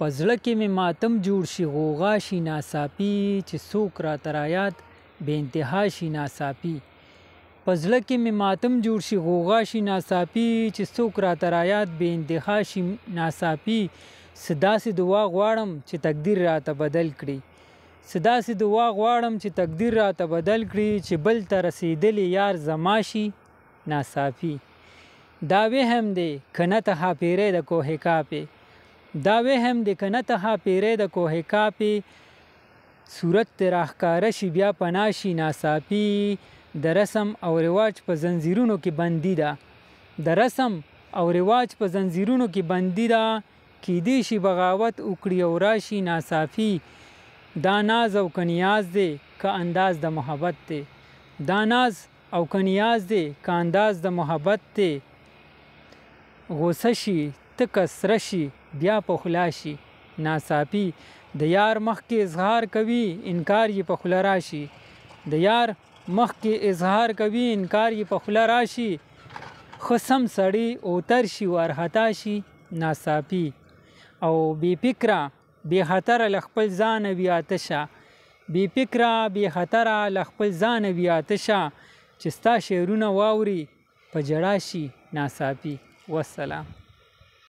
په زړه کې مې ماتم جوړ شي غوغا شي ناڅاپي چې څوک راته رایاد بې انتها شي ناڅاپي په زړه کې مې ماتم جوړ شي غوغا شي ناڅاپي چې څوک راته رایاد بې انتها شي ناڅاپي سداسې دعا غواړم چې تقدیر راته بدل کړي سداسې دعا غواړم چې تقدیر راته بدل کړي چې بل ته رسیدلې یار زما شي ناڅاپي دا وهم دی کنه ته حافیرې د کوهکا پې دا وهم د کنه ته پیری د کوه کاپی صورت تراخکاره شي بیا پناشي ناصافي د رسم او رواج په زنجیرونو کې بندي ده د رسم او رواج په زنجیرونو کې بندي ده کې دې شي بغاوت وکړي او راشي ناصافي دا ناز او کنیاز دی که انداز د محبت دی دا ناز او کنیاز دی که انداز د محبت دی غوسه شي تکه سره شي بیا په خلا شي ناڅاپي د یار مخ کې اظهار کوي انکار یې په خوله راشي د یار مخ کې اظهار کوي انکار یې په خوله راشي خصم سړی اوتر شي ورهتا شي ناڅاپي او بې فکره بې خطره له خپل ځانه وي آتشه بې فکره بې خطره له خپل ځانه وي آتشه چې ستا شعرونه واوري په جړا شي ناڅاپي والسلام